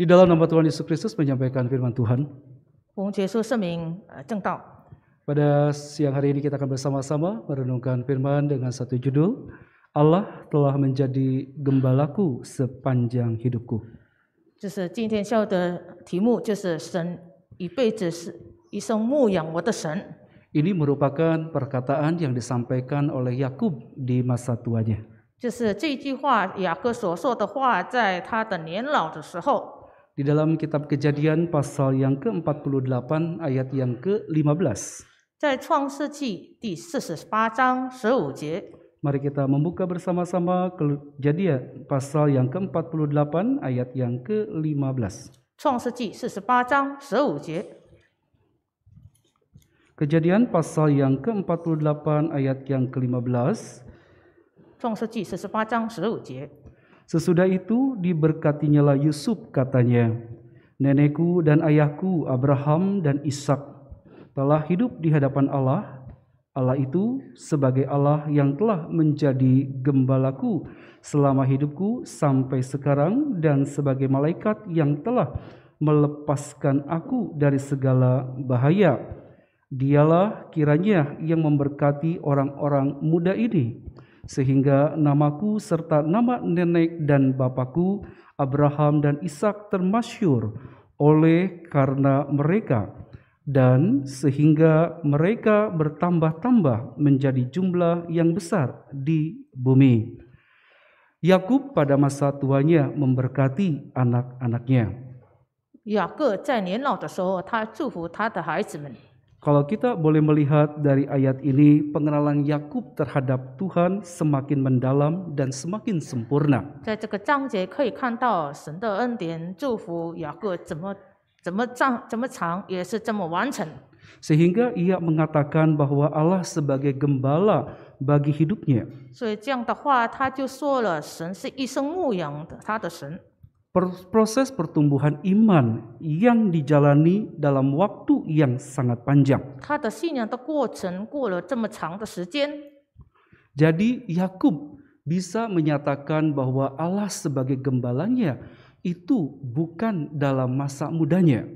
Di dalam nama Tuhan Yesus Kristus menyampaikan firman Tuhan. Pada siang hari ini kita akan bersama-sama merenungkan firman dengan satu judul, Allah telah menjadi gembalaku sepanjang hidupku. Ini merupakan perkataan yang disampaikan oleh Yakub di masa tuanya. 就是这句话，雅各所说的话，在他的年老的时候。di dalam kitab Kejadian pasal yang ke-48 ayat yang ke-15. Mari kita membuka bersama-sama Kejadian pasal yang ke-48 ayat yang ke-15. Kejadian pasal yang ke-48 ayat yang ke-15. 创世纪四十八章十五节。Sesudah itu diberkatinya lah Yusuf katanya, nenekku dan ayahku Abraham dan Ishak telah hidup di hadapan Allah. Allah itu sebagai Allah yang telah menjadi gembalaku selama hidupku sampai sekarang dan sebagai malaikat yang telah melepaskan aku dari segala bahaya. Dialah kiranya yang memberkati orang-orang muda ini sehingga namaku serta nama nenek dan bapakku Abraham dan Ishak termasyur oleh karena mereka dan sehingga mereka bertambah-tambah menjadi jumlah yang besar di bumi. Yakub pada masa tuanya memberkati anak-anaknya. Yakub anak-anaknya. Kalau kita boleh melihat dari ayat ini, pengenalan Yakub terhadap Tuhan semakin mendalam dan semakin sempurna. Sehingga ia mengatakan bahwa Allah sebagai gembala bagi hidupnya proses pertumbuhan iman yang dijalani dalam waktu yang sangat panjang. Jadi Yakub bisa menyatakan bahwa Allah sebagai gembalanya itu bukan dalam masa mudanya.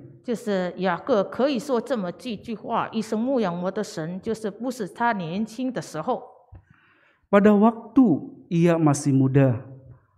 Pada waktu ia masih muda,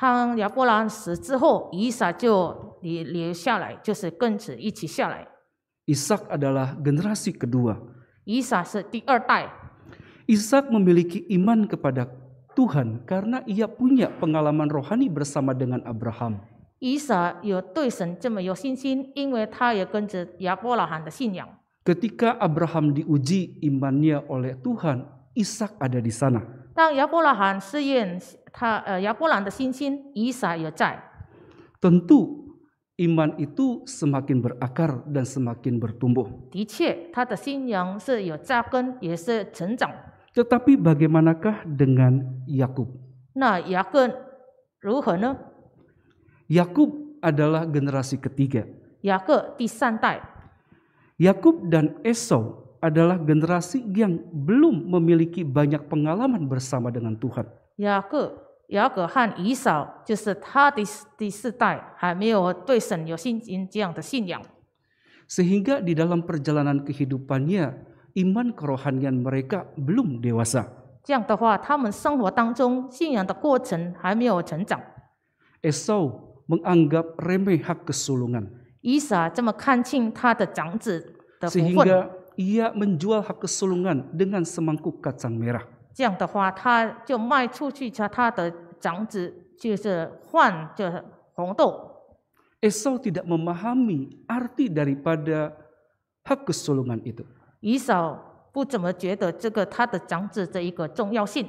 他亚伯兰死之后，以撒就留留下来，就是跟子一起下来。Ishak adalah generasi kedua. memiliki iman kepada Tuhan karena ia punya pengalaman rohani bersama dengan Abraham. Abraham diuji imannya oleh Tuhan, Ishak ada di sana. 他呃亚伯兰的信心，以撒也在。Tentu iman itu semakin berakar dan semakin bertumbuh. bagaimanakah dengan Yakub? Nah, Yakub adalah generasi ketiga. Yakub dan Esau adalah generasi yang belum memiliki banyak pengalaman bersama dengan Tuhan. 雅各、雅各和以扫，就是他的第四代还没有对神有信心这样的信仰。Sehingga di dalam perjalanan kehidupannya, iman kerohanian mereka belum dewasa. 这样的话，他们生活当中信仰的过程还没有成长。Esau menganggap remeh hak kesulungan. Isa ia menjual hak kesulungan dengan semangkuk kacang merah. 这样的话，他就卖出去他他的长子，就是换就是红豆。Esau tidak memahami arti daripada hak kesulungan itu. Esau 不怎么觉得这个他的长子的一个重要性。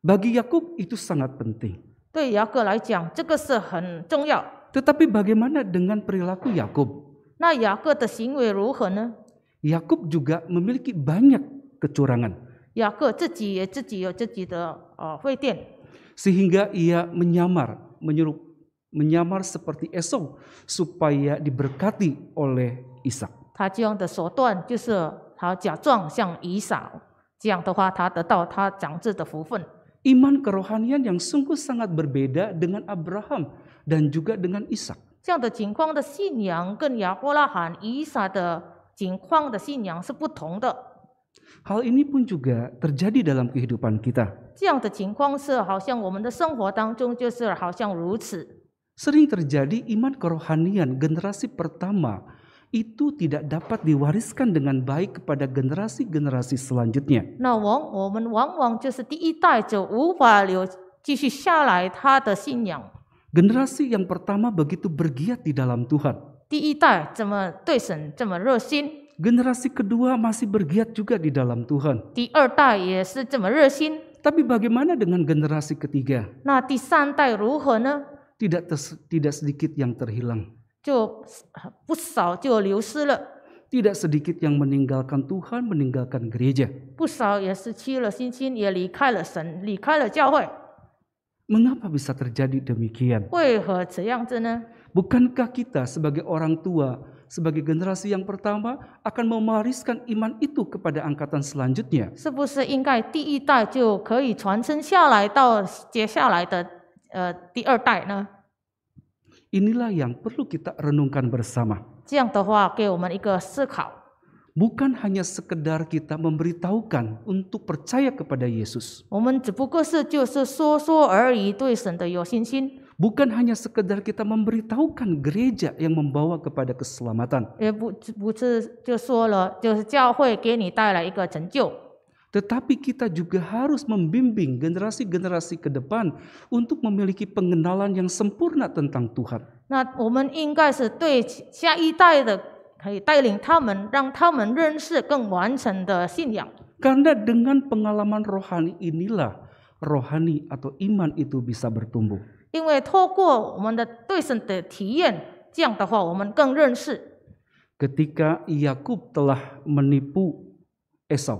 Bagi Yakub itu sangat penting. 对雅各来讲，这个是很重要。Tetapi bagaimana dengan perilaku Yakub? 那雅各的行为如何呢？Yakub juga memiliki banyak kecurangan. Sehingga ia menyamar menyuruh menyamar seperti Esau supaya diberkati oleh Ishak. 他这样的手段就是他假装像以扫，这样的话他得到他长子的福分。Iman kerohanian yang sungguh sangat berbeda dengan Abraham dan juga dengan Ishak. 这样的情况的信仰跟亚伯拉罕、以撒的情况的信仰是不同的。Hal ini pun juga terjadi dalam kehidupan kita. sering terjadi iman kerohanian generasi pertama itu tidak dapat diwariskan dengan baik kepada generasi-generasi selanjutnya. Generasi yang pertama begitu bergiat di dalam Tuhan. 第一代怎么对神这么热心？Generasi kedua masih bergiat juga di dalam Tuhan. Tapi bagaimana dengan generasi ketiga? Nah, tidak ter, tidak sedikit yang terhilang. tidak sedikit yang meninggalkan Tuhan, meninggalkan gereja. Mengapa bisa terjadi demikian? Bukankah kita sebagai orang tua sebagai generasi yang pertama akan memariskan iman itu kepada angkatan selanjutnya. Inilah yang perlu kita renungkan bersama. Bukan hanya sekedar kita memberitahukan untuk percaya kepada Yesus. 我们只不过是就是说说而已，对神的有信心。bukan hanya sekedar kita memberitahukan gereja yang membawa kepada keselamatan. Tetapi kita juga harus membimbing generasi-generasi ke depan untuk memiliki pengenalan yang sempurna tentang Tuhan. Karena dengan pengalaman rohani inilah rohani atau iman itu bisa bertumbuh. 因为通过我们的对生的体验，这样的话，我们更认识。ketika Yakub telah menipu Esau，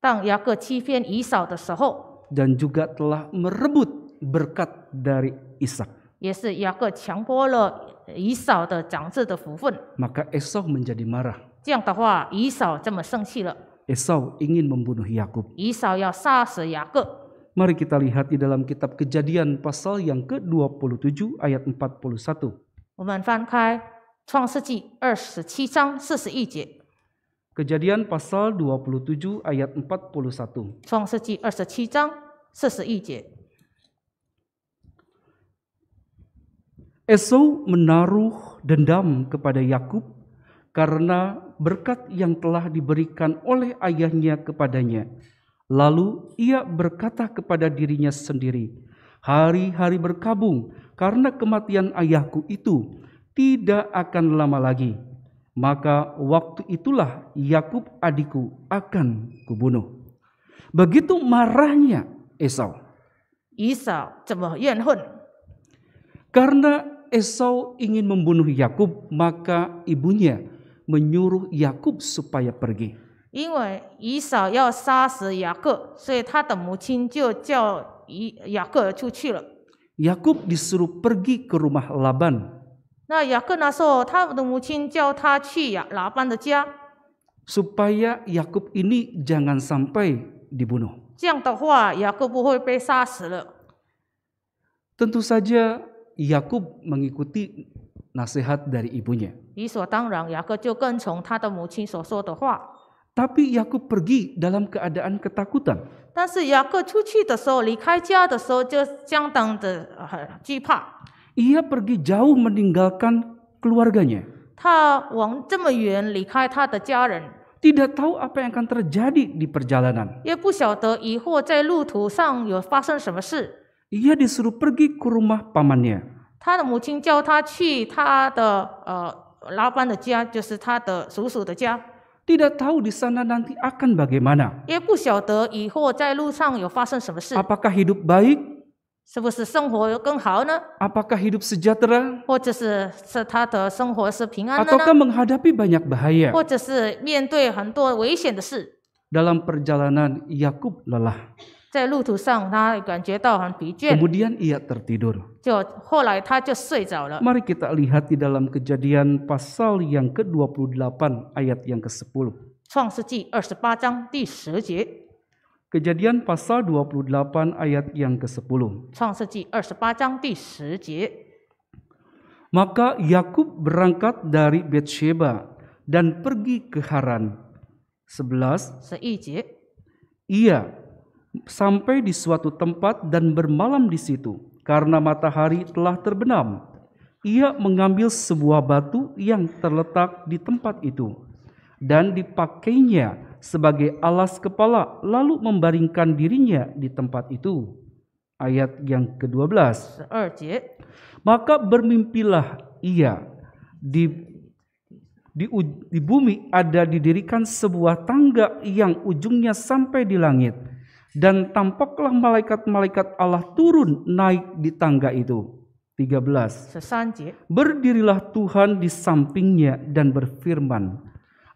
当雅各欺骗以扫的时候，dan juga telah merebut berkat dari Isak，也是雅各抢夺了以扫的长子的福分。maka Esau menjadi marah，这样的话，以扫这么生气了。Esau ingin membunuh Yakub，以扫要杀死雅各。Mari kita lihat di dalam kitab Kejadian pasal yang ke-27 ayat 41. Kejadian pasal 27 ayat 41. Esau menaruh dendam kepada Yakub karena berkat yang telah diberikan oleh ayahnya kepadanya Lalu ia berkata kepada dirinya sendiri, "Hari-hari berkabung karena kematian ayahku itu tidak akan lama lagi. Maka waktu itulah Yakub adikku akan kubunuh." Begitu marahnya Esau. Esau yanhun. Karena Esau ingin membunuh Yakub, maka ibunya menyuruh Yakub supaya pergi. 因为以扫要杀死雅各，所以他的母亲就叫以雅各出去了。Yakub disuruh pergi ke rumah Laban. Nah, Yakub Yakub ini jangan sampai dibunuh. Tentu saja Yakub mengikuti nasihat dari ibunya. Tapi Yakub pergi dalam keadaan ketakutan. Ia pergi jauh meninggalkan keluarganya. Tidak tahu apa yang akan terjadi di perjalanan. Ia disuruh pergi ke rumah pamannya. 他的母亲叫他去他的呃老板的家，就是他的叔叔的家。tidak tahu di sana nanti akan bagaimana. Apakah hidup baik? Apakah hidup sejahtera? Ataukah menghadapi banyak bahaya? Dalam perjalanan Yakub lelah. Kemudian ia tertidur. 就后来他就睡着了。Mari kita lihat di dalam kejadian pasal yang ke-28 ayat yang ke-10. 创世纪二十八章第十节。Kejadian pasal 28 ayat yang ke-10. 创世纪二十八章第十节。Maka Yakub berangkat dari Betsheba dan pergi ke Haran. 11. Ia sampai di suatu tempat dan bermalam di situ karena matahari telah terbenam. Ia mengambil sebuah batu yang terletak di tempat itu dan dipakainya sebagai alas kepala, lalu membaringkan dirinya di tempat itu. Ayat yang ke-12. Maka bermimpilah ia di di, di bumi ada didirikan sebuah tangga yang ujungnya sampai di langit dan tampaklah malaikat-malaikat Allah turun naik di tangga itu. 13. Berdirilah Tuhan di sampingnya dan berfirman,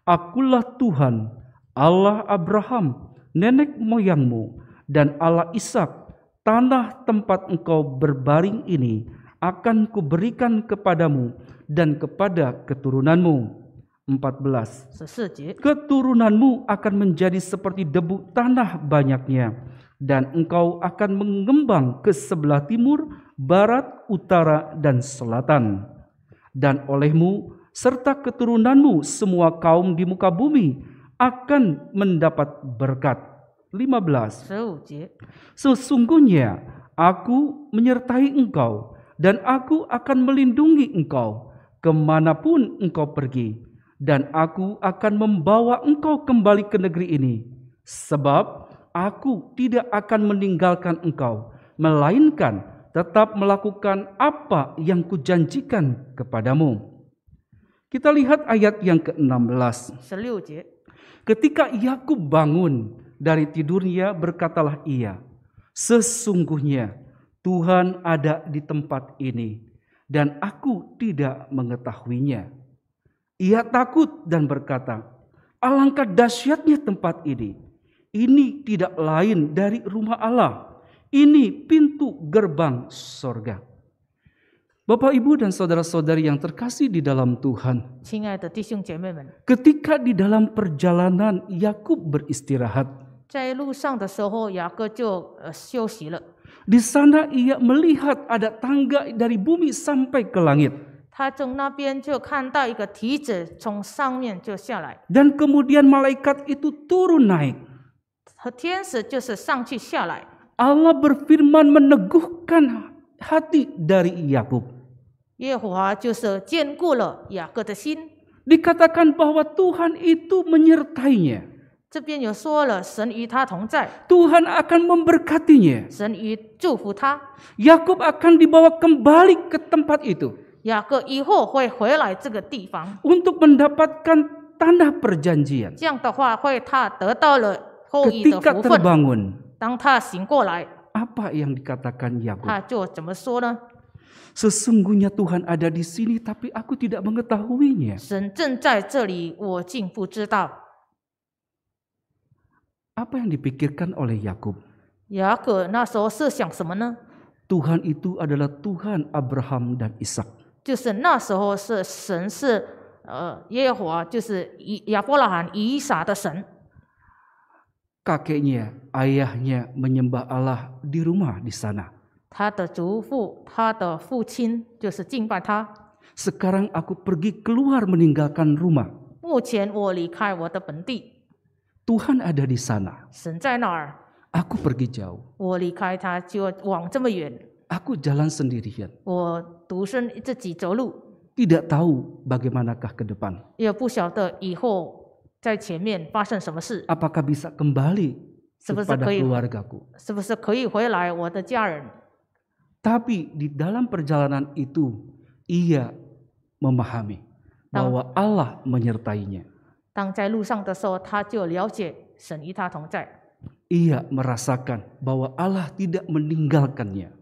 Akulah Tuhan, Allah Abraham, nenek moyangmu, dan Allah Ishak, tanah tempat engkau berbaring ini akan kuberikan kepadamu dan kepada keturunanmu 14. Keturunanmu akan menjadi seperti debu tanah banyaknya dan engkau akan mengembang ke sebelah timur, barat, utara dan selatan. Dan olehmu serta keturunanmu semua kaum di muka bumi akan mendapat berkat. 15. Sesungguhnya aku menyertai engkau dan aku akan melindungi engkau kemanapun engkau pergi dan aku akan membawa engkau kembali ke negeri ini, sebab aku tidak akan meninggalkan engkau, melainkan tetap melakukan apa yang kujanjikan kepadamu. Kita lihat ayat yang ke-16. Ketika Yakub bangun dari tidurnya, berkatalah ia, "Sesungguhnya Tuhan ada di tempat ini, dan aku tidak mengetahuinya." Ia takut dan berkata, "Alangkah dahsyatnya tempat ini! Ini tidak lain dari rumah Allah. Ini pintu gerbang sorga." Bapak, Ibu, dan saudara-saudari yang terkasih di dalam Tuhan, ketika di dalam perjalanan Yakub beristirahat, eh, di sana ia melihat ada tangga dari bumi sampai ke langit. Dan kemudian malaikat itu turun naik. 和天使就是上去下来。Allah berfirman meneguhkan hati dari Yakub. 耶和华就是坚固了雅各的心。Dikatakan bahwa Tuhan itu menyertainya. Tuhan akan memberkatinya. 神与祝福他。Yakub akan dibawa kembali ke tempat itu. 雅各以后会回来这个地方，untuk untuk mendapatkan tanah perjanjian. 这样的话会他得到了后裔的当他醒过来，apa yang dikatakan 他 Tuhan ada di sini, tapi aku tidak mengetahuinya. Apa yang dipikirkan oleh Yakub? Tuhan itu adalah Tuhan Abraham dan Ishak. 就是那时候是神是呃耶和华就是以亚伯拉罕以撒的神。Kakeknya, ayahnya menyembah Allah di rumah di sana. 他的祖父，他的父亲就是敬拜他。Sekarang aku pergi keluar meninggalkan rumah. 目前我离开我的本地。Tuhan ada di sana. 神在那儿。Aku pergi jauh. 我离开他就往这么远。Aku jalan sendirian. tidak tahu bagaimanakah ke depan. Apakah bisa kembali kepada keluargaku? Tapi di dalam perjalanan itu ia memahami bahwa Allah menyertainya. Ia merasakan bahwa Allah tidak meninggalkannya.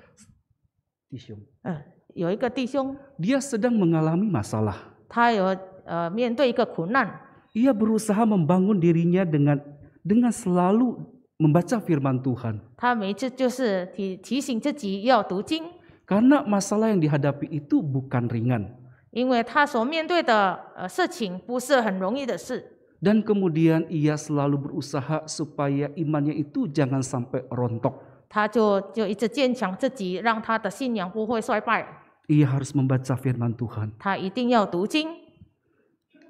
弟兄，嗯、呃，有一个弟兄，dia sedang mengalami masalah. berusaha membangun dirinya dengan dengan selalu membaca firman Tuhan. masalah yang dihadapi itu bukan ringan. kemudian ia selalu berusaha supaya imannya itu jangan sampai rontok. 他就就一直坚强自己，让他的信仰不会衰败。Ia harus membaca firman Tuhan. 他一定要读经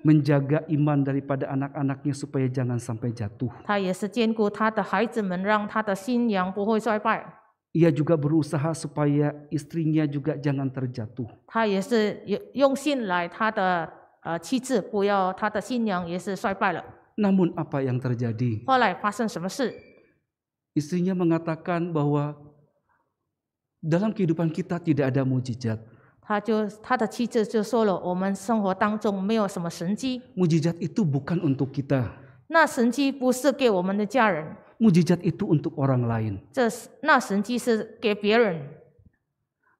，menjaga iman daripada anak-anaknya supaya jangan sampai jatuh. 他也是兼顾他的孩子们，让他的信仰不会衰败。Ia juga berusaha supaya istrinya juga jangan terjatuh. 他也是用用信来他的呃妻子，不要他的信仰也是衰败了。Namun apa yang terjadi? 后来发生什么事？istrinya mengatakan bahwa dalam kehidupan kita tidak ada mujizat. Mujizat itu bukan untuk kita. Mujizat itu untuk orang lain.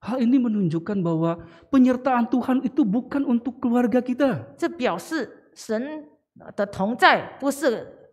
Hal ini menunjukkan bahwa penyertaan Tuhan itu bukan untuk keluarga kita. 这表示神的同在不是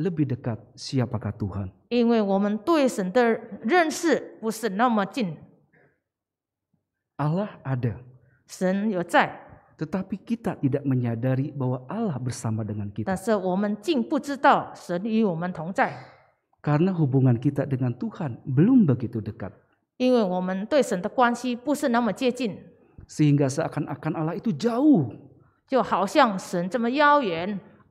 lebih dekat siapakah Tuhan. Allah ada. Tetapi kita tidak menyadari bahwa Allah bersama dengan kita. Karena hubungan kita dengan Tuhan belum begitu dekat. Sehingga seakan-akan Allah itu jauh. 就好像神这么遥远。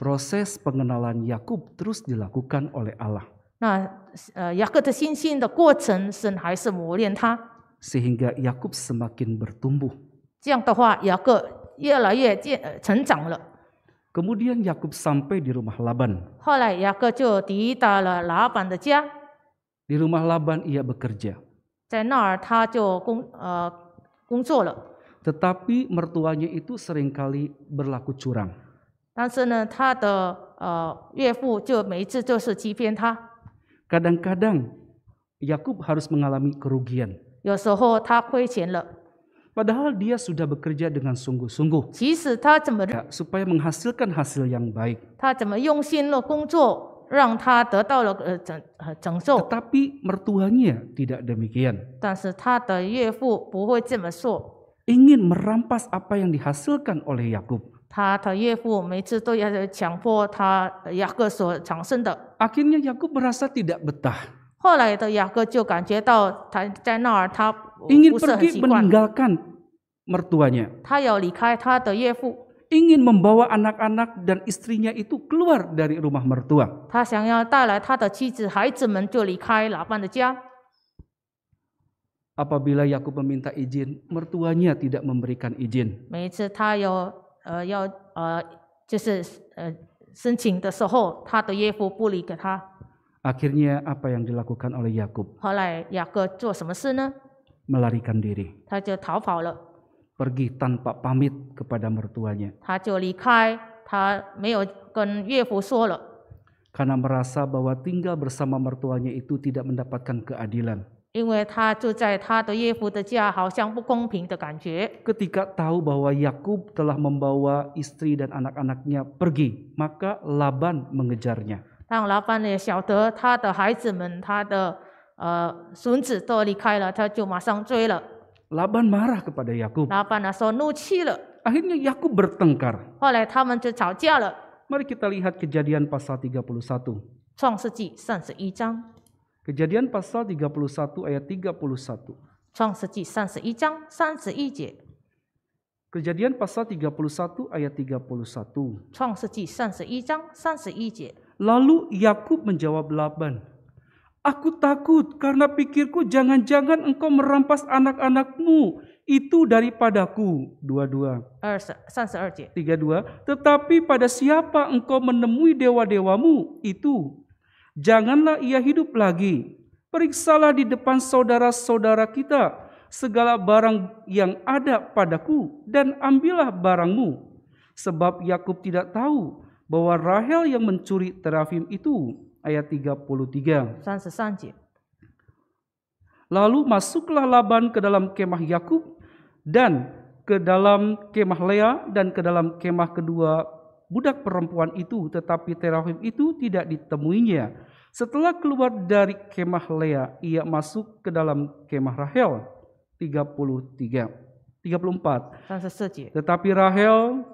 Proses pengenalan Yakub terus dilakukan oleh Allah. sehingga Yakub semakin bertumbuh. Kemudian Yakub sampai di rumah Laban. di rumah Laban ia bekerja. Tetapi mertuanya itu seringkali berlaku curang. 但是呢，他的呃岳父就每一次就是欺骗他。Kadang-kadang Yakub harus mengalami kerugian. 有时候他亏钱了。Padahal dia sudah bekerja dengan sungguh-sungguh. Ya, supaya menghasilkan hasil yang baik. Tetapi mertuanya tidak demikian. Ingin merampas apa yang dihasilkan oleh Yakub. 他他岳父每次都要强迫他雅各所产生的。Akhirnya Yakub merasa tidak betah. 后来的雅各就感觉到他在那儿他 ingin pergi meninggalkan mertuanya, membawa anak-anak dan istrinya itu keluar dari rumah mertua. Yakub meminta izin, mertuanya tidak memberikan izin. 每一次他有呃要呃就是呃申请的时候，他的岳父不理给他。Akhirnya apa yang dilakukan oleh Yakub? Melarikan diri, 他就逃跑了，pergi tanpa pamit kepada mertuanya 他就离开，他没有跟岳父说了，karena merasa bahwa tinggal bersama mertuanya itu tidak mendapatkan keadilan. Ketika tahu bahwa Yakub telah membawa istri dan anak-anaknya pergi, maka Laban mengejarnya. 让拉班也晓得他的孩子们、他的呃孙子都离开了，他就马上追了。Laban marah kepada Yakub. Laban Yakub bertengkar. 后来他们就吵架了。Mari kita lihat kejadian pasal 31. 创世纪三十一章。Kejadian pasal 31 ayat 31. Kejadian pasal 31 ayat 31. Lalu Yakub menjawab Laban, Aku takut karena pikirku jangan-jangan engkau merampas anak-anakmu itu daripadaku. Dua-dua. Er, Tiga-dua. Tetapi pada siapa engkau menemui dewa-dewamu itu? janganlah ia hidup lagi. Periksalah di depan saudara-saudara kita segala barang yang ada padaku dan ambillah barangmu. Sebab Yakub tidak tahu bahwa Rahel yang mencuri terafim itu. Ayat 33. Lalu masuklah Laban ke dalam kemah Yakub dan ke dalam kemah Lea dan ke dalam kemah kedua budak perempuan itu tetapi terafim itu tidak ditemuinya setelah keluar dari kemah Lea, ia masuk ke dalam kemah Rahel. 33. 34. Tetapi Rahel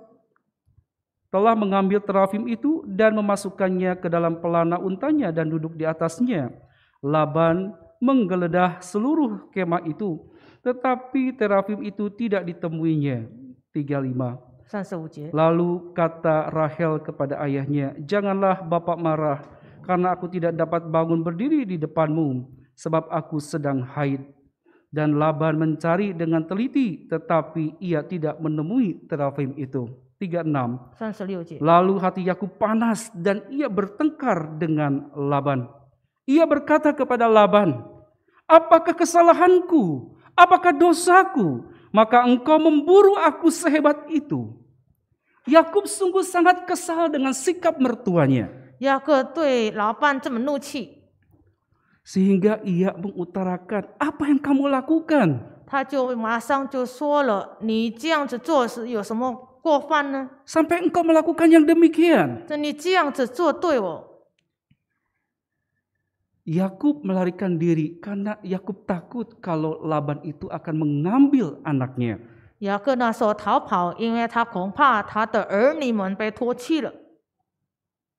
telah mengambil terafim itu dan memasukkannya ke dalam pelana untanya dan duduk di atasnya. Laban menggeledah seluruh kemah itu, tetapi terafim itu tidak ditemuinya. 35. Lalu kata Rahel kepada ayahnya, "Janganlah bapak marah, karena aku tidak dapat bangun berdiri di depanmu, sebab aku sedang haid. Dan Laban mencari dengan teliti, tetapi ia tidak menemui terafim itu. 36. Lalu hati Yakub panas dan ia bertengkar dengan Laban. Ia berkata kepada Laban, Apakah kesalahanku? Apakah dosaku? Maka engkau memburu aku sehebat itu. Yakub sungguh sangat kesal dengan sikap mertuanya. 雅各对老伴这么怒气，sehingga ia mengutarakan apa yang kamu lakukan. 他就马上就说了：“你这样子做是有什么过犯呢？Sampai engkau melakukan yang demikian. 这你这样子做对我，Yakub melarikan diri karena Yakub takut kalau Laban itu akan mengambil anaknya. 雅各那时候逃跑，因为他恐怕他的儿女们被脱弃了。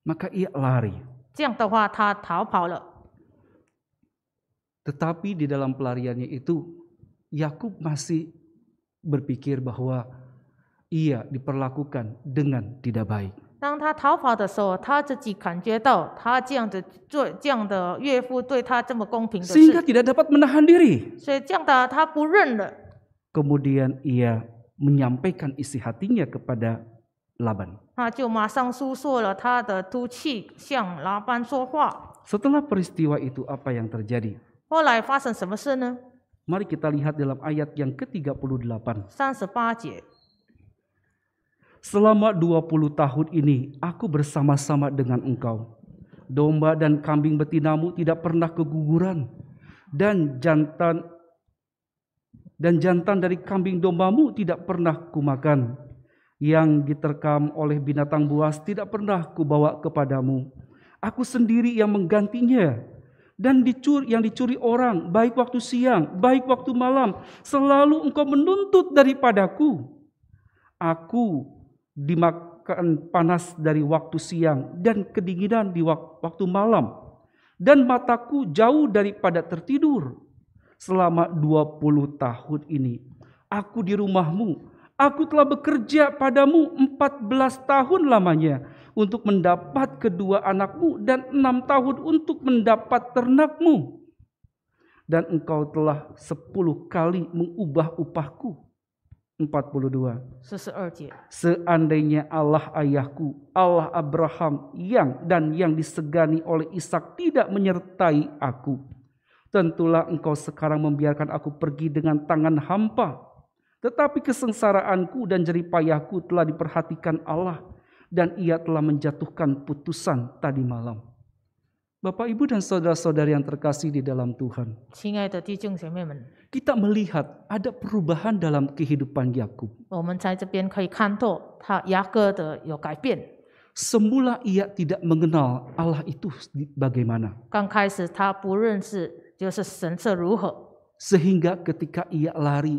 maka ia lari. Tetapi di dalam pelariannya itu, Yakub masih berpikir bahwa ia diperlakukan dengan tidak baik. Sehingga tidak dapat menahan diri. Kemudian ia menyampaikan isi hatinya kepada Laban. Setelah peristiwa itu apa yang terjadi? Mari kita lihat dalam ayat yang ke-38. Selama 20 tahun ini aku bersama-sama dengan engkau. Domba dan kambing betinamu tidak pernah keguguran dan jantan dan jantan dari kambing dombamu tidak pernah kumakan yang diterkam oleh binatang buas tidak pernah kubawa kepadamu. Aku sendiri yang menggantinya dan dicuri, yang dicuri orang, baik waktu siang, baik waktu malam, selalu engkau menuntut daripadaku. Aku dimakan panas dari waktu siang dan kedinginan di waktu malam. Dan mataku jauh daripada tertidur selama 20 tahun ini. Aku di rumahmu, Aku telah bekerja padamu 14 tahun lamanya untuk mendapat kedua anakmu dan enam tahun untuk mendapat ternakmu. Dan engkau telah sepuluh kali mengubah upahku. 42. Ya. Seandainya Allah ayahku, Allah Abraham yang dan yang disegani oleh Ishak tidak menyertai aku. Tentulah engkau sekarang membiarkan aku pergi dengan tangan hampa tetapi kesengsaraanku dan jeripayahku telah diperhatikan Allah dan ia telah menjatuhkan putusan tadi malam. Bapak, Ibu, dan saudara-saudari yang terkasih di dalam Tuhan. Kita melihat ada perubahan dalam kehidupan Yakub. Semula ia tidak mengenal Allah itu bagaimana. Sehingga ketika ia lari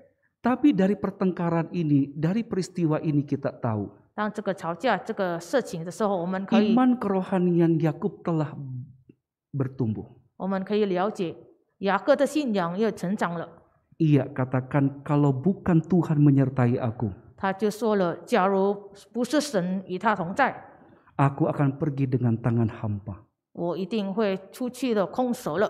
Tapi dari pertengkaran ini, dari peristiwa ini kita tahu. Iman kerohanian Yakub telah bertumbuh. Ia katakan kalau bukan Tuhan menyertai aku, aku akan pergi dengan tangan hampa. 我一定会出去的空手了。”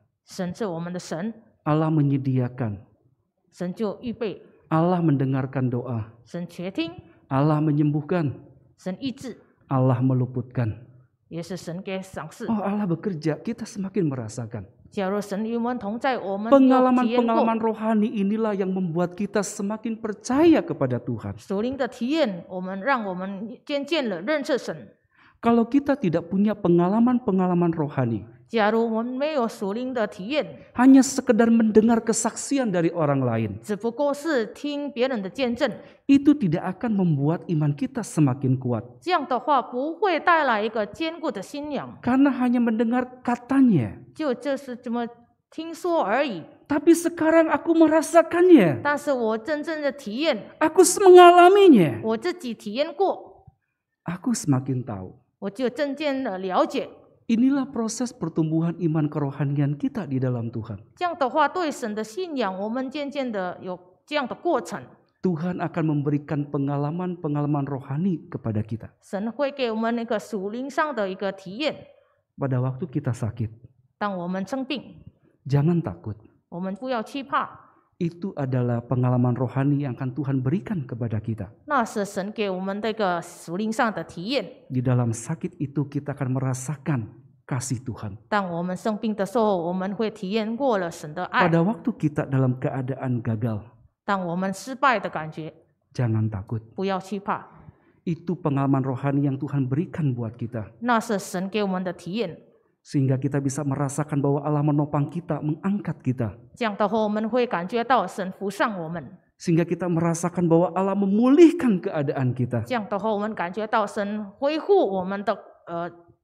Allah menyediakan. Allah mendengarkan doa. Allah menyembuhkan. Allah meluputkan. Oh Allah bekerja, kita semakin merasakan. pengalaman Pengalaman-pengalaman rohani inilah yang membuat kita semakin percaya kepada Tuhan. kalau kita tidak punya pengalaman-pengalaman rohani, hanya sekedar mendengar kesaksian dari orang lain, itu tidak akan membuat iman kita semakin kuat. Karena hanya mendengar katanya. Tapi sekarang aku merasakannya. Aku mengalaminya. Aku semakin tahu. Inilah proses pertumbuhan iman kerohanian kita di dalam Tuhan. Tuhan akan memberikan pengalaman-pengalaman rohani kepada kita. Pada waktu kita sakit, jangan takut. Itu adalah pengalaman rohani yang akan Tuhan berikan kepada kita. Di dalam sakit itu kita akan merasakan kasih Tuhan. Pada waktu kita dalam keadaan gagal, jangan takut. Itu pengalaman rohani yang Tuhan berikan buat kita. Sehingga kita bisa merasakan bahwa Allah menopang kita, mengangkat kita. Sehingga kita merasakan bahwa Allah memulihkan keadaan kita. kita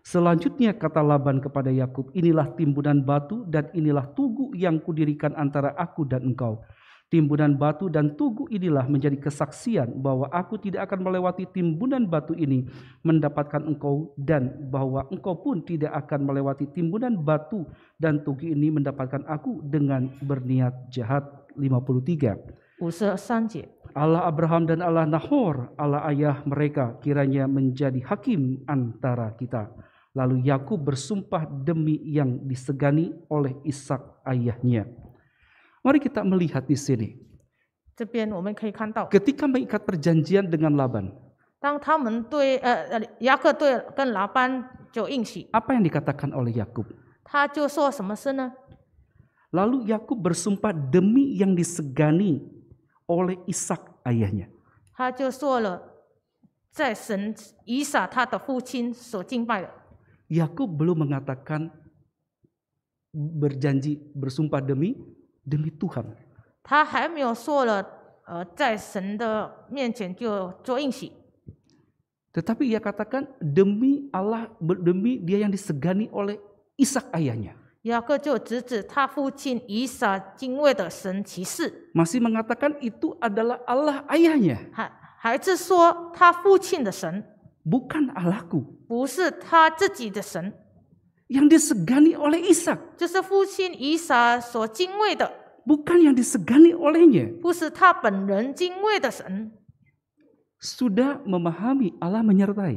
Selanjutnya kata Laban kepada Yakub, inilah timbunan batu dan inilah tugu yang kudirikan antara aku dan engkau. Timbunan batu dan tugu inilah menjadi kesaksian bahwa aku tidak akan melewati timbunan batu ini mendapatkan engkau dan bahwa engkau pun tidak akan melewati timbunan batu dan tugu ini mendapatkan aku dengan berniat jahat. 53. Allah Abraham dan Allah Nahor, Allah ayah mereka, kiranya menjadi hakim antara kita. Lalu Yakub bersumpah demi yang disegani oleh Ishak ayahnya. Mari kita melihat di sini. Ketika mengikat perjanjian dengan Laban. Apa yang dikatakan oleh Yakub? Lalu Yakub bersumpah demi yang disegani oleh Ishak ayahnya. Yakub belum mengatakan berjanji bersumpah demi demi Tuhan. Tetapi ia katakan demi Allah demi dia yang disegani oleh Ishak ayahnya. 雅各就指指他父亲以撒敬畏的神奇事，masih mengatakan itu adalah Allah ayahnya, 还还是说他父亲的神 disegani oleh Ishak yang disegani olehnya. memahami Allah menyertai.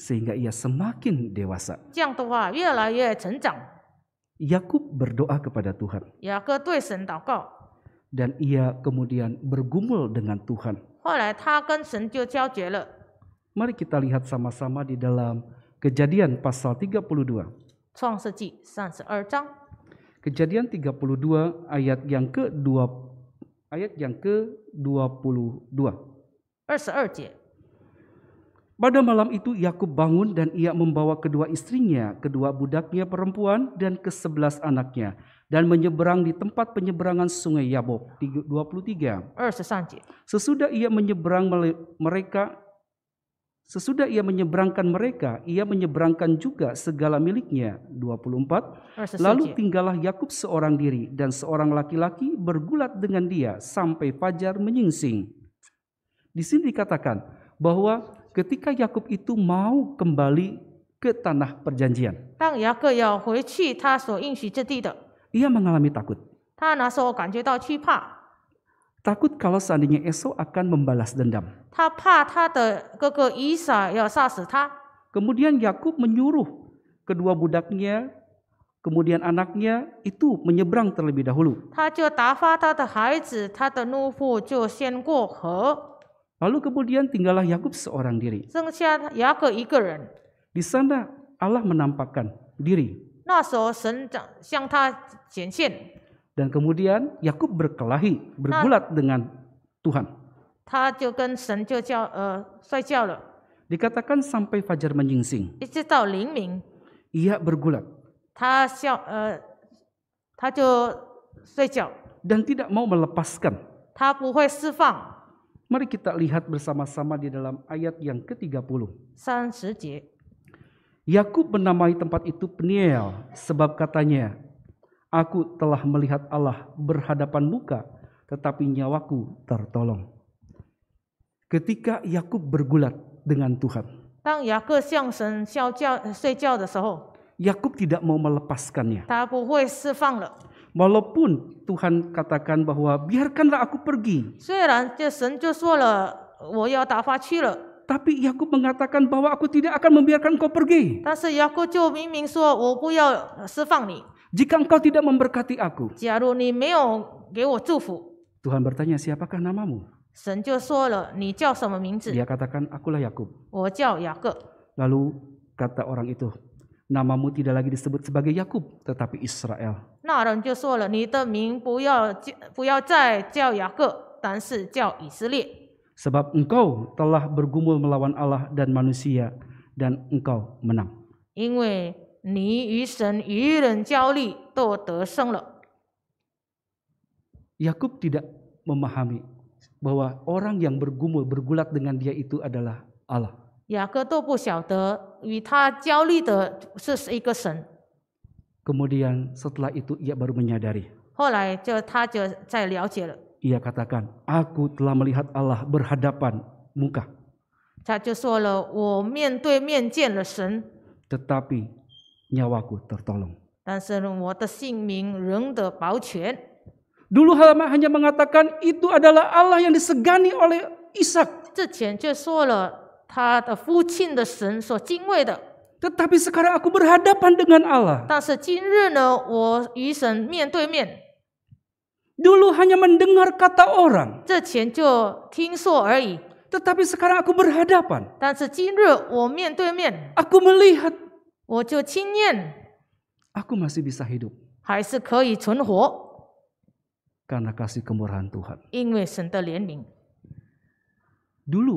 Sehingga ia semakin dewasa. Yakub berdoa kepada Tuhan. Dan ia kemudian bergumul dengan Tuhan. Mari kita lihat sama-sama di dalam Kejadian pasal 32. Kejadian 32 ayat yang ke-2 ayat yang ke-22. 二十二节。pada malam itu Yakub bangun dan ia membawa kedua istrinya, kedua budaknya perempuan dan kesebelas anaknya dan menyeberang di tempat penyeberangan sungai Yabok 23. Er, sesudah ia menyeberang mereka Sesudah ia menyeberangkan mereka, ia menyeberangkan juga segala miliknya. 24. Er, Lalu tinggallah Yakub seorang diri dan seorang laki-laki bergulat dengan dia sampai fajar menyingsing. Di sini dikatakan bahwa ketika Yakub itu mau kembali ke tanah perjanjian. Ia mengalami takut. Takut kalau seandainya Esau akan membalas dendam. Kemudian Yakub menyuruh kedua budaknya kemudian anaknya itu menyeberang terlebih dahulu. Lalu kemudian tinggallah Yakub seorang diri. Di sana Allah menampakkan diri. Dan kemudian Yakub berkelahi, bergulat dengan Tuhan. Dikatakan sampai fajar menyingsing. Ia bergulat. Dan tidak mau melepaskan. Mari kita lihat bersama-sama di dalam ayat yang ke-30. Yakub menamai tempat itu Peniel sebab katanya, Aku telah melihat Allah berhadapan muka, tetapi nyawaku tertolong. Ketika Yakub bergulat dengan Tuhan. Yakub tidak mau melepaskannya. Walaupun Tuhan katakan bahwa biarkanlah aku pergi. Tapi Yakub mengatakan bahwa aku tidak akan membiarkan kau pergi. Jika engkau tidak memberkati aku. Tuhan bertanya siapakah namamu? Dia katakan akulah Yakub. Lalu kata orang itu, namamu tidak lagi disebut sebagai Yakub tetapi Israel. 那人就说了：“你的名不要叫，不要再叫雅各，但是叫以色列。” Sebab engkau telah bergumul melawan Allah dan manusia dan engkau menang. 因为你与神与人交力，都得胜了。Yakub tidak memahami bahwa orang yang bergumul bergulat dengan dia itu adalah Allah. Kemudian setelah itu ia baru menyadari. Ia katakan, aku telah melihat Allah berhadapan muka. Tetapi nyawaku tertolong. Dulu Halama hanya mengatakan itu adalah Allah yang disegani oleh Ishak. Tetapi sekarang aku berhadapan dengan Allah. Dulu hanya mendengar kata orang. Tetapi sekarang aku berhadapan. Aku melihat. Aku masih bisa hidup. Karena kasih kemurahan Tuhan. Dulu.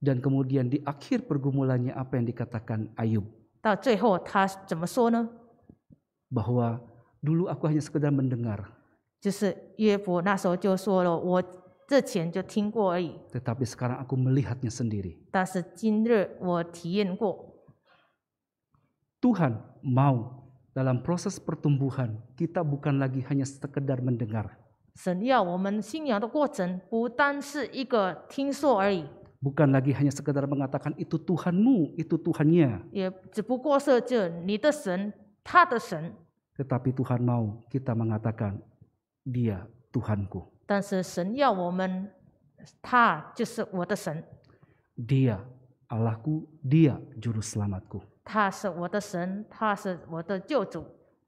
dan kemudian di akhir pergumulannya apa yang dikatakan Ayub? Bahwa dulu aku hanya sekedar mendengar. Tetapi sekarang aku melihatnya sendiri. Tuhan mau dalam proses pertumbuhan kita bukan lagi hanya sekedar mendengar. 神要我们信仰的过程不单是一个听说而已。bukan lagi hanya sekedar mengatakan itu Tuhanmu, itu Tuhannya. Iya, Tetapi Tuhan mau kita mengatakan dia Tuhanku. Ya dia Allahku, dia juru selamatku.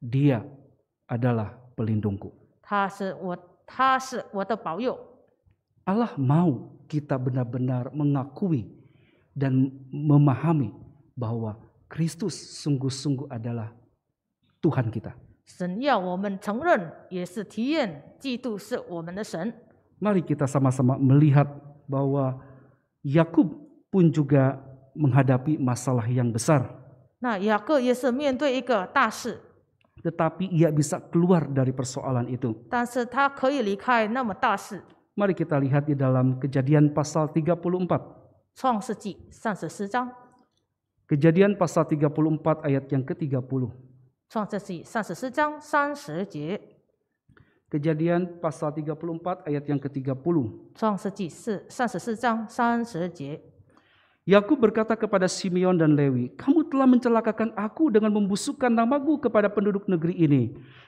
Dia adalah pelindungku. 他是我，他是我的保佑。Allah mau kita benar-benar mengakui dan memahami bahwa Kristus sungguh-sungguh adalah Tuhan kita. Mari kita sama-sama melihat bahwa Yakub pun juga menghadapi masalah yang besar. Nah, Tetapi ia bisa keluar dari persoalan itu. 但是他可以离开那么大事。Mari kita lihat di dalam kejadian pasal 34. Kejadian pasal 34 ayat yang ke-30. Kejadian pasal 34 ayat yang ke-30. Yakub berkata kepada Simeon dan Lewi, "Kamu telah mencelakakan aku dengan membusukkan namaku kepada penduduk negeri ini,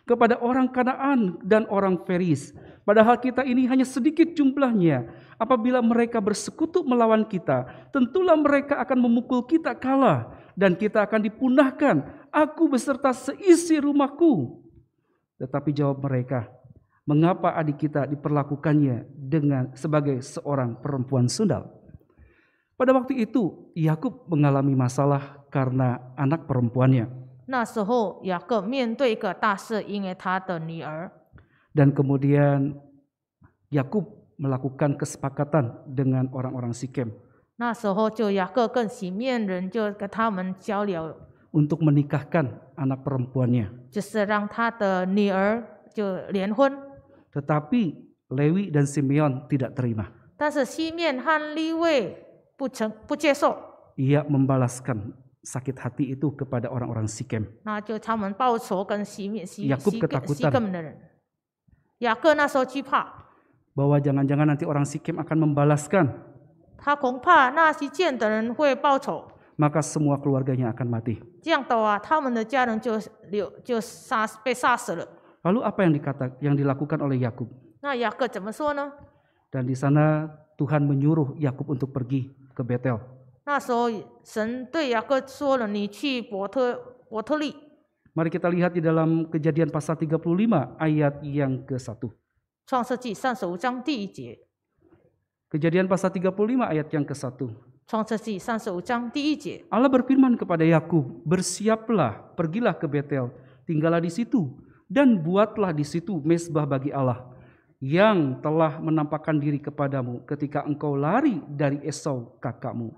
kepada orang Kanaan dan orang Feris. Padahal kita ini hanya sedikit jumlahnya. Apabila mereka bersekutu melawan kita, tentulah mereka akan memukul kita kalah dan kita akan dipunahkan, aku beserta seisi rumahku." Tetapi jawab mereka, "Mengapa adik kita diperlakukannya dengan sebagai seorang perempuan sundal?" Pada waktu itu, Yakub mengalami masalah karena anak perempuannya. Er. Dan kemudian Yakub melakukan kesepakatan dengan orang-orang Sikem. Kan Untuk menikahkan anak perempuannya. Er, Tetapi Lewi dan Simeon tidak terima. 但是西面和利位 ia membalaskan sakit hati itu kepada orang-orang Sikem. Nah, Yakub ketakutan. Bahwa jangan-jangan nanti orang Sikem akan membalaskan. Maka semua keluarganya akan mati. Lalu apa yang dikata yang dilakukan oleh Yakub? Dan di sana Tuhan menyuruh Yakub untuk pergi ke Betel. Bethel。那时候神对雅各说了：“你去伯特伯特利。” Mari kita lihat di dalam kejadian pasal 35 ayat yang ke-1. Kejadian pasal 35 ayat yang ke-1. Allah berfirman kepada Yakub, "Bersiaplah, pergilah ke Betel, tinggallah di situ dan buatlah di situ mesbah bagi Allah." yang telah menampakkan diri kepadamu ketika engkau lari dari Esau kakakmu.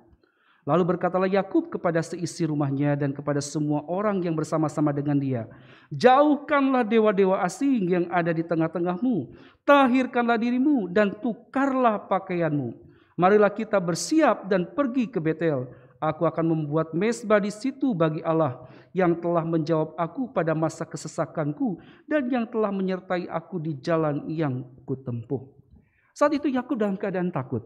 Lalu berkatalah Yakub kepada seisi rumahnya dan kepada semua orang yang bersama-sama dengan dia, "Jauhkanlah dewa-dewa asing yang ada di tengah-tengahmu, tahirkanlah dirimu dan tukarlah pakaianmu. Marilah kita bersiap dan pergi ke Betel." Aku akan membuat mesbah di situ bagi Allah yang telah menjawab aku pada masa kesesakanku dan yang telah menyertai aku di jalan yang kutempuh. Saat itu Yakub dalam keadaan takut.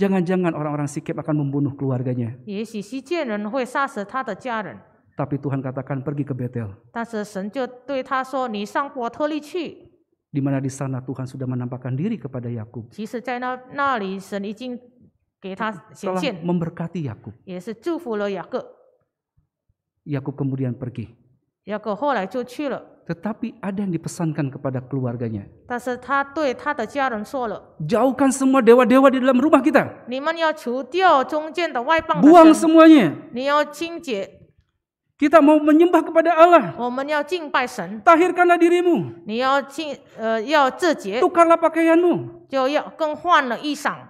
Jangan-jangan orang-orang Sikep akan membunuh keluarganya. Tapi Tuhan katakan pergi ke Betel. Di mana di sana Tuhan sudah menampakkan diri kepada Yakub memberkati Yakub. 也是祝福了雅各。Yakub kemudian pergi. Tetapi ada yang dipesankan kepada keluarganya. Jauhkan semua dewa-dewa di dalam rumah kita. Buang semuanya. Kita mau menyembah kepada Allah. Tahirkanlah dirimu. Tukarlah pakaianmu. 就要更换了衣裳，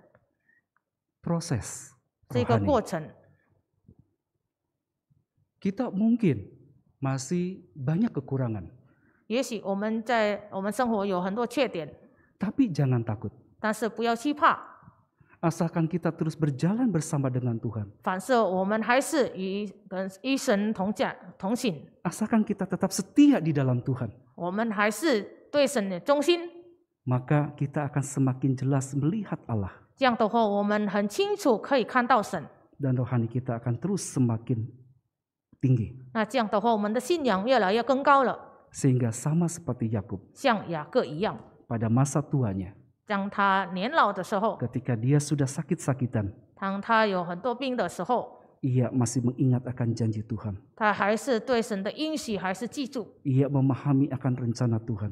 proses Kita mungkin masih banyak kekurangan, Tapi jangan takut. Asalkan kita terus berjalan bersama dengan Tuhan. Asalkan kita tetap setia di dalam Tuhan. Maka kita akan semakin jelas melihat Allah. 这样的话，我们很清楚可以看到神。Dan rohani kita akan terus semakin tinggi. 那这样的话，我们的信仰越来越更高了。Sehingga sama seperti Yakub. 像雅各一样。Pada masa tuanya. 当他年老的时候。Ketika dia sudah sakit-sakitan. 当他有很多病的时候。ia masih mengingat akan janji Tuhan. Ia memahami akan rencana Tuhan.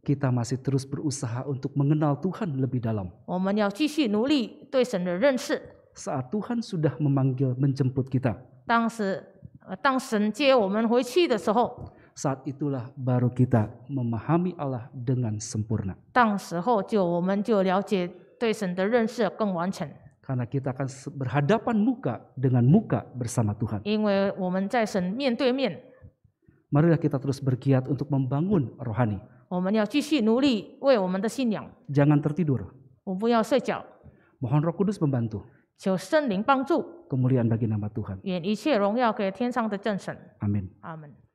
kita masih terus berusaha untuk mengenal Tuhan lebih dalam. Saat Tuhan sudah memanggil menjemput kita. Saat itulah baru kita memahami Allah dengan sempurna. Karena kita akan berhadapan muka dengan muka bersama Tuhan. Marilah kita terus bergiat untuk membangun rohani. Jangan tertidur. Mohon Roh Kudus membantu. Kemuliaan bagi nama Tuhan. Amin.